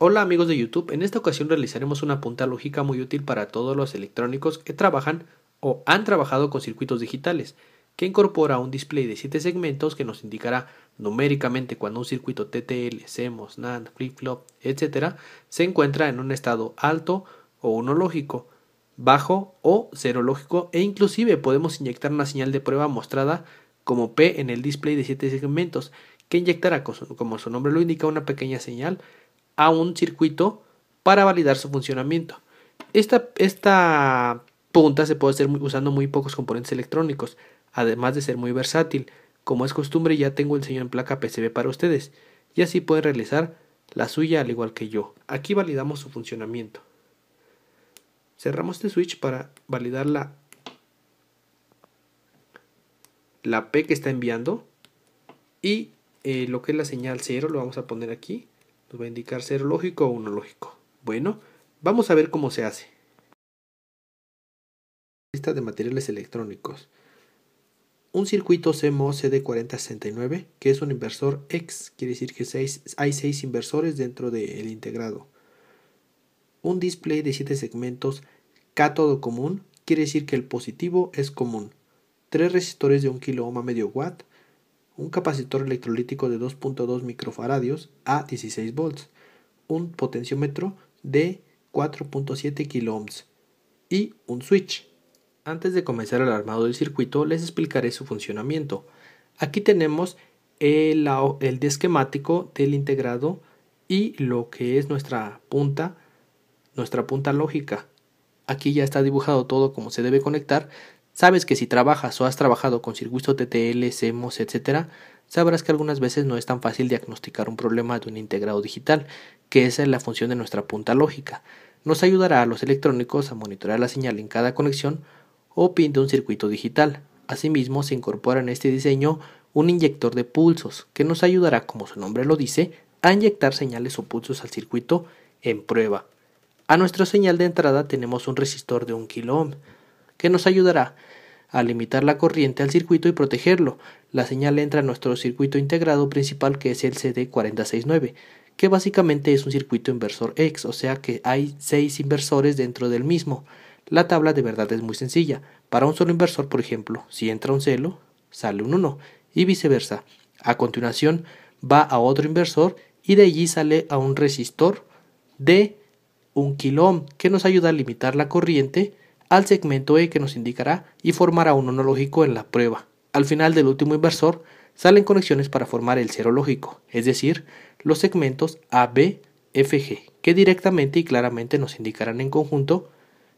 Hola amigos de YouTube, en esta ocasión realizaremos una punta lógica muy útil para todos los electrónicos que trabajan o han trabajado con circuitos digitales, que incorpora un display de 7 segmentos que nos indicará numéricamente cuando un circuito TTL, CMOS, NAND, flip-flop, etc. se encuentra en un estado alto o uno lógico, bajo o cero lógico e inclusive podemos inyectar una señal de prueba mostrada como P en el display de 7 segmentos que inyectará como su nombre lo indica una pequeña señal a un circuito para validar su funcionamiento. Esta, esta punta se puede hacer usando muy pocos componentes electrónicos, además de ser muy versátil. Como es costumbre, ya tengo el señor en placa PCB para ustedes, y así puede realizar la suya al igual que yo. Aquí validamos su funcionamiento. Cerramos este switch para validar la, la P que está enviando y eh, lo que es la señal 0 lo vamos a poner aquí nos va a indicar ser lógico o no lógico. Bueno, vamos a ver cómo se hace. Lista de materiales electrónicos. Un circuito CMOS CD4069, que es un inversor X, quiere decir que hay seis inversores dentro del integrado. Un display de siete segmentos cátodo común, quiere decir que el positivo es común. Tres resistores de un kilo medio watt, un capacitor electrolítico de 2.2 microfaradios a 16 volts, un potenciómetro de 4.7 kiloohms y un switch. Antes de comenzar el armado del circuito les explicaré su funcionamiento. Aquí tenemos el, el esquemático del integrado y lo que es nuestra punta, nuestra punta lógica. Aquí ya está dibujado todo como se debe conectar. Sabes que si trabajas o has trabajado con circuitos TTL, CMOS, e etc., sabrás que algunas veces no es tan fácil diagnosticar un problema de un integrado digital, que esa es la función de nuestra punta lógica. Nos ayudará a los electrónicos a monitorear la señal en cada conexión o pin de un circuito digital. Asimismo, se incorpora en este diseño un inyector de pulsos, que nos ayudará, como su nombre lo dice, a inyectar señales o pulsos al circuito en prueba. A nuestra señal de entrada tenemos un resistor de 1 kilo que nos ayudará a limitar la corriente al circuito y protegerlo. La señal entra a nuestro circuito integrado principal que es el CD469, que básicamente es un circuito inversor X, o sea que hay seis inversores dentro del mismo. La tabla de verdad es muy sencilla. Para un solo inversor, por ejemplo, si entra un celo, sale un 1 y viceversa. A continuación va a otro inversor y de allí sale a un resistor de 1 kilo que nos ayuda a limitar la corriente al segmento E que nos indicará y formará un onológico en la prueba. Al final del último inversor salen conexiones para formar el cero lógico, es decir, los segmentos AB, FG, que directamente y claramente nos indicarán en conjunto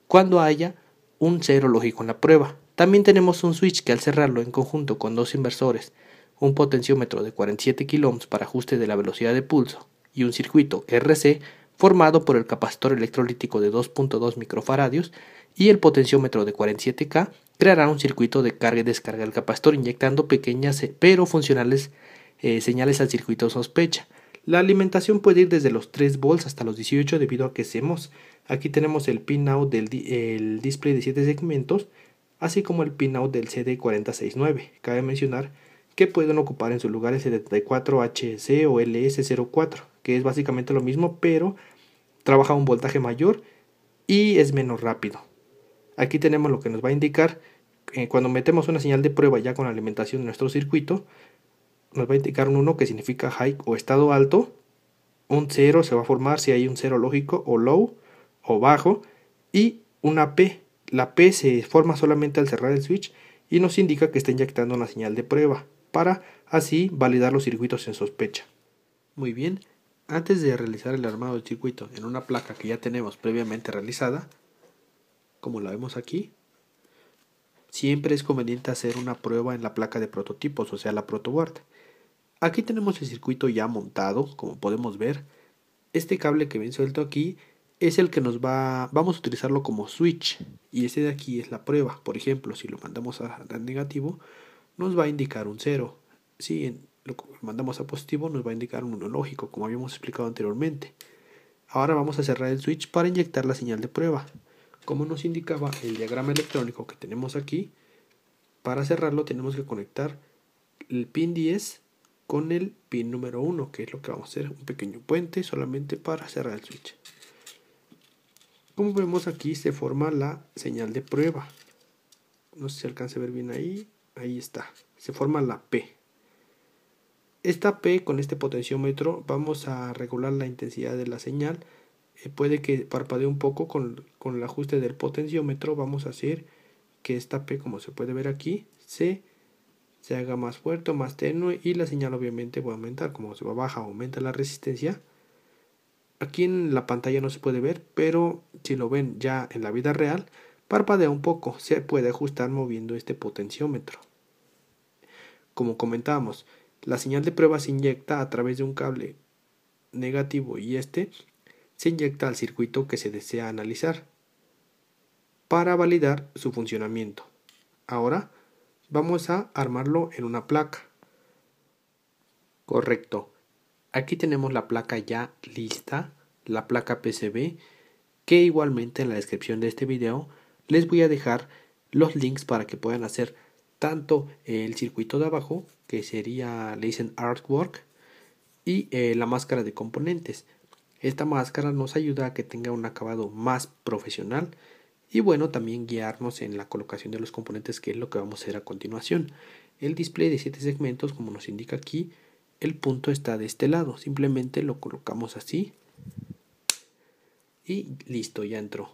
cuando haya un cero lógico en la prueba. También tenemos un switch que al cerrarlo en conjunto con dos inversores, un potenciómetro de 47 kΩ para ajuste de la velocidad de pulso y un circuito RC formado por el capacitor electrolítico de 2.2 microfaradios, y el potenciómetro de 47K creará un circuito de carga y descarga del capacitor, inyectando pequeñas eh, pero funcionales eh, señales al circuito sospecha. La alimentación puede ir desde los 3 volts hasta los 18 debido a que hacemos. Aquí tenemos el pinout del display de 7 segmentos, así como el pinout del cd 469 Cabe mencionar que pueden ocupar en su lugar el 74HC o LS04, que es básicamente lo mismo, pero trabaja un voltaje mayor y es menos rápido. Aquí tenemos lo que nos va a indicar eh, cuando metemos una señal de prueba ya con la alimentación de nuestro circuito, nos va a indicar un 1 que significa high o estado alto, un 0 se va a formar si hay un 0 lógico o low o bajo y una P. La P se forma solamente al cerrar el switch y nos indica que está inyectando una señal de prueba para así validar los circuitos en sospecha. Muy bien, antes de realizar el armado del circuito en una placa que ya tenemos previamente realizada, como la vemos aquí, siempre es conveniente hacer una prueba en la placa de prototipos, o sea, la protoboard. Aquí tenemos el circuito ya montado, como podemos ver. Este cable que viene suelto aquí es el que nos va, vamos a utilizarlo como switch y este de aquí es la prueba. Por ejemplo, si lo mandamos a, negativo, nos va a indicar un 0. Si lo mandamos a positivo, nos va a indicar un 1 lógico, como habíamos explicado anteriormente. Ahora vamos a cerrar el switch para inyectar la señal de prueba como nos indicaba el diagrama electrónico que tenemos aquí, para cerrarlo tenemos que conectar el pin 10 con el pin número 1, que es lo que vamos a hacer, un pequeño puente solamente para cerrar el switch. Como vemos aquí se forma la señal de prueba. No sé si alcance a ver bien ahí. Ahí está. Se forma la P. Esta P con este potenciómetro vamos a regular la intensidad de la señal eh, puede que parpadee un poco con, el ajuste del potenciómetro vamos a hacer que esta P como se puede ver aquí se, se haga más fuerte más tenue y la señal obviamente va a aumentar como se va baja aumenta la resistencia aquí en la pantalla no se puede ver pero si lo ven ya en la vida real parpadea un poco se puede ajustar moviendo este potenciómetro como comentábamos la señal de prueba se inyecta a través de un cable negativo y este se inyecta al circuito que se desea analizar para validar su funcionamiento. Ahora vamos a armarlo en una placa. Correcto. Aquí tenemos la placa ya lista, la placa PCB, que igualmente en la descripción de este video les voy a dejar los links para que puedan hacer tanto el circuito de abajo, que sería, le dicen artwork, y eh, la máscara de componentes. Esta máscara nos ayuda a que tenga un acabado más profesional y bueno, también guiarnos en la colocación de los componentes que es lo que vamos a hacer a continuación. El display de 7 segmentos, como nos indica aquí, el punto está de este lado, simplemente lo colocamos así y listo, ya entró.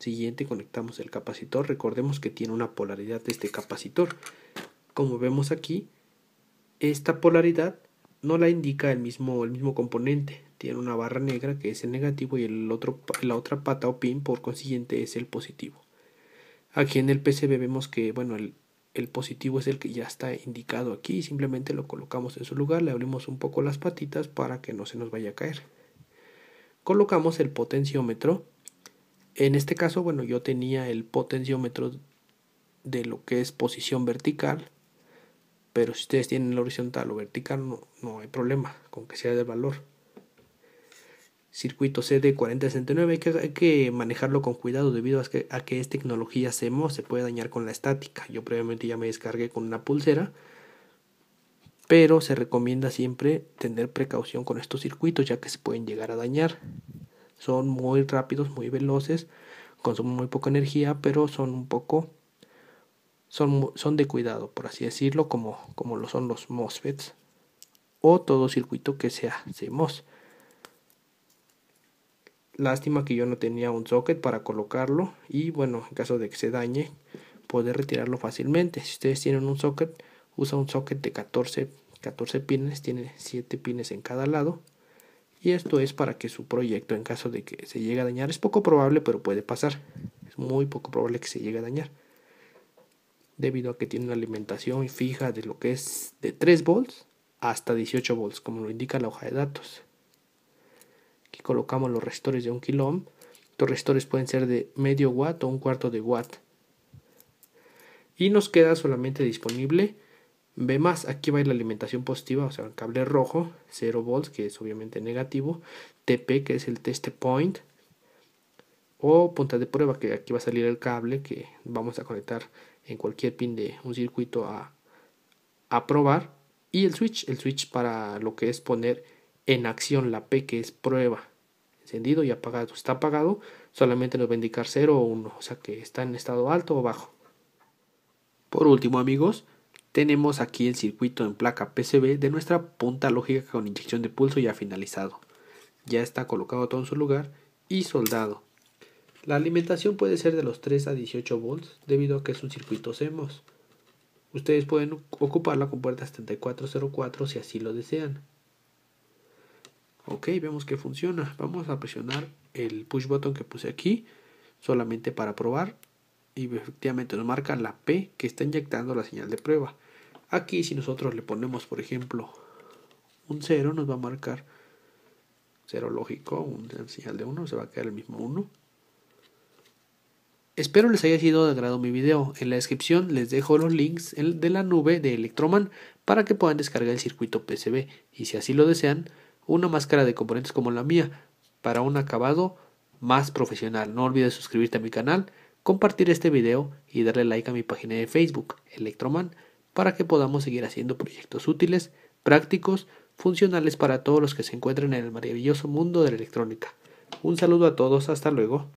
Siguiente, conectamos el capacitor, recordemos que tiene una polaridad de este capacitor. Como vemos aquí, esta polaridad no la indica el mismo, el mismo componente, tiene una barra negra que es el negativo y el otro, la otra pata o pin por consiguiente es el positivo. Aquí en el PCB vemos que bueno, el, positivo es el que ya está indicado aquí, simplemente lo colocamos en su lugar, le abrimos un poco las patitas para que no se nos vaya a caer. Colocamos el potenciómetro. En este caso, bueno, yo tenía el potenciómetro de lo que es posición vertical, pero si ustedes tienen el horizontal o vertical no, no hay problema con que sea de valor circuito CD4069 hay que, hay que manejarlo con cuidado debido a que, a que es tecnología CMOS, se puede dañar con la estática. Yo previamente ya me descargué con una pulsera, pero se recomienda siempre tener precaución con estos circuitos ya que se pueden llegar a dañar. Son muy rápidos, muy veloces, consumen muy poca energía, pero son un poco... Son, son de cuidado, por así decirlo, como, como lo son los MOSFETs o todo circuito que sea CMOS. Lástima que yo no tenía un socket para colocarlo y bueno, en caso de que se dañe, poder retirarlo fácilmente. Si ustedes tienen un socket, usa un socket de 14, 14 pines, tiene 7 pines en cada lado. Y esto es para que su proyecto, en caso de que se llegue a dañar, es poco probable, pero puede pasar. Es muy poco probable que se llegue a dañar. Debido a que tiene una alimentación fija de lo que es de 3 volts hasta 18 volts, como lo indica la hoja de datos. Aquí colocamos los resistores de un kilo Los resistores pueden ser de medio watt o un cuarto de watt. Y nos queda solamente disponible B más. Aquí va a ir la alimentación positiva, o sea, el cable rojo, 0 volts, que es obviamente negativo. TP, que es el test point. O punta de prueba, que aquí va a salir el cable que vamos a conectar en cualquier pin de un circuito a, a probar. Y el switch, el switch para lo que es poner en acción, la P que es prueba, encendido y apagado. Está apagado, solamente nos va a indicar 0 o 1, o sea que está en estado alto o bajo. Por último, amigos, tenemos aquí el circuito en placa PCB de nuestra punta lógica con inyección de pulso ya finalizado. Ya está colocado todo en su lugar y soldado. La alimentación puede ser de los 3 a 18 volts debido a que es un circuito CMOS. Ustedes pueden ocuparla con puerta 7404 si así lo desean. Ok, vemos que funciona. Vamos a presionar el push button que puse aquí solamente para probar y efectivamente nos marca la P que está inyectando la señal de prueba. Aquí si nosotros le ponemos por ejemplo un 0 nos va a marcar 0 lógico, una señal de 1, se va a quedar el mismo 1. Espero les haya sido de agrado mi video. En la descripción les dejo los links de la nube de Electroman para que puedan descargar el circuito PCB y si así lo desean una máscara de componentes como la mía para un acabado más profesional. No olvides suscribirte a mi canal, compartir este video y darle like a mi página de Facebook, Electroman, para que podamos seguir haciendo proyectos útiles, prácticos, funcionales para todos los que se encuentren en el maravilloso mundo de la electrónica. Un saludo a todos, hasta luego.